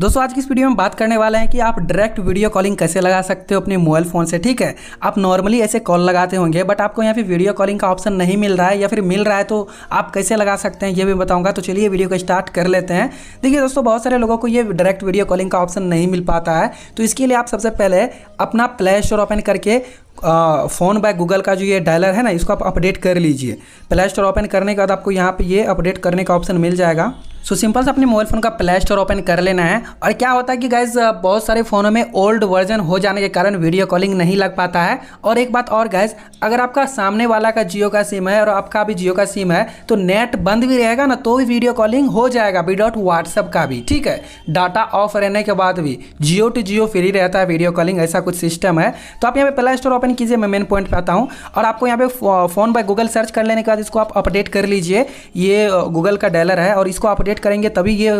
दोस्तों आज की इस वीडियो में बात करने वाले हैं कि आप डायरेक्ट वीडियो कॉलिंग कैसे लगा सकते हो अपने मोबाइल फ़ोन से ठीक है आप नॉर्मली ऐसे कॉल लगाते होंगे बट आपको यहाँ पे वीडियो कॉलिंग का ऑप्शन नहीं मिल रहा है या फिर मिल रहा है तो आप कैसे लगा सकते हैं ये भी बताऊंगा तो चलिए वीडियो को स्टार्ट कर लेते हैं देखिए दोस्तों बहुत सारे लोगों को ये डायरेक्ट वीडियो कॉलिंग का ऑप्शन नहीं मिल पाता है तो इसके लिए आप सबसे पहले अपना प्ले स्टोर ओपन करके फ़ोन बाय गूगल का जो ये डायलर है ना इसको आप अपडेट कर लीजिए प्ले स्टोर ओपन करने के बाद आपको यहाँ पर ये अपडेट करने का ऑप्शन मिल जाएगा सो सिंपल से अपने मोबाइल फ़ोन का प्ले स्टोर ओपन कर लेना है और क्या होता है कि गाइज बहुत सारे फ़ोनों में ओल्ड वर्जन हो जाने के कारण वीडियो कॉलिंग नहीं लग पाता है और एक बात और गाइज अगर आपका सामने वाला का जियो का सिम है और आपका भी जियो का सिम है तो नेट बंद भी रहेगा ना तो भी वीडियो कॉलिंग हो जाएगा विदाउट व्हाट्सअप का भी ठीक है डाटा ऑफ रहने के बाद भी जियो टू जियो फ्री रहता है वीडियो कॉलिंग ऐसा कुछ सिस्टम है तो आप यहाँ पे प्ले स्टोर ओपन कीजिए मैं मेन पॉइंट पे आता हूँ और आपको यहाँ पे फोन बाय गूगल सर्च कर लेने के बाद इसको आप अपडेट कर लीजिए ये गूगल का डैलर है और इसको अपडेट अपडेट करेंगे तभी ये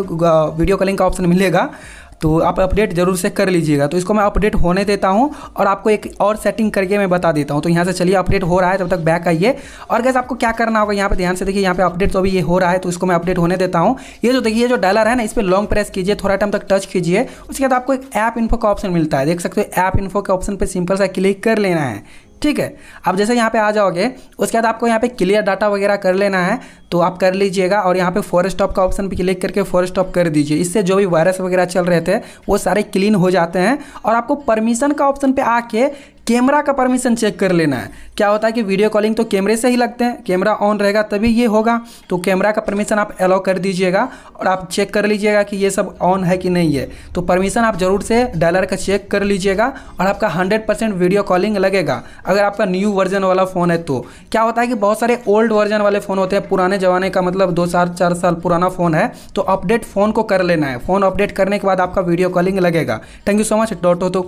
वीडियो कॉलिंग का ऑप्शन मिलेगा तो आप अपडेट जरूर से कर लीजिएगा तो इसको मैं अपडेट होने देता हूँ और आपको एक और सेटिंग करके मैं बता देता हूँ तो यहाँ से चलिए अपडेट हो रहा है तब तक बैक आइए और गैस आपको क्या करना होगा यहाँ पे ध्यान से देखिए यहाँ पे अपडेट तो अभी ये हो रहा है तो इसको मैं अपडेट होने देता हूँ ये जो देखिए जो डायलर है ना इस पर लॉन्ग प्रेस कीजिए थोड़ा टाइम तक टच कीजिए उसके बाद आपको एक ऐप इन्फो का ऑप्शन मिलता है देख सकते हो ऐप इन्फो के ऑप्शन पर सिंपल सा क्लिक कर लेना है ठीक है अब जैसे यहाँ पे आ जाओगे उसके बाद आपको यहाँ पे क्लियर डाटा वगैरह कर लेना है तो आप कर लीजिएगा और यहाँ पे फॉरेस्ट ऑफ का ऑप्शन पर क्लिक करके फॉरेस्ट ऑफ कर दीजिए इससे जो भी वायरस वगैरह चल रहे थे वो सारे क्लीन हो जाते हैं और आपको परमिशन का ऑप्शन पे आके कैमरा का परमिशन चेक कर लेना है क्या होता है कि वीडियो कॉलिंग तो कैमरे से ही लगते हैं कैमरा ऑन रहेगा तभी ये होगा तो कैमरा का परमिशन आप अलाउ कर दीजिएगा और आप चेक कर लीजिएगा कि ये सब ऑन है कि नहीं है तो परमिशन आप ज़रूर से डायलर का चेक कर लीजिएगा और आपका 100% परसेंट वीडियो कॉलिंग लगेगा अगर आपका न्यू वर्जन वाला फ़ोन है तो क्या होता है कि बहुत सारे ओल्ड वर्जन वाले फ़ोन होते हैं पुराने ज़माने का मतलब दो साल चार साल पुराना फ़ोन है तो अपडेट फ़ोन को कर लेना है फ़ोन अपडेट करने के बाद आपका वीडियो कॉलिंग लगेगा thank you so much dot हो तो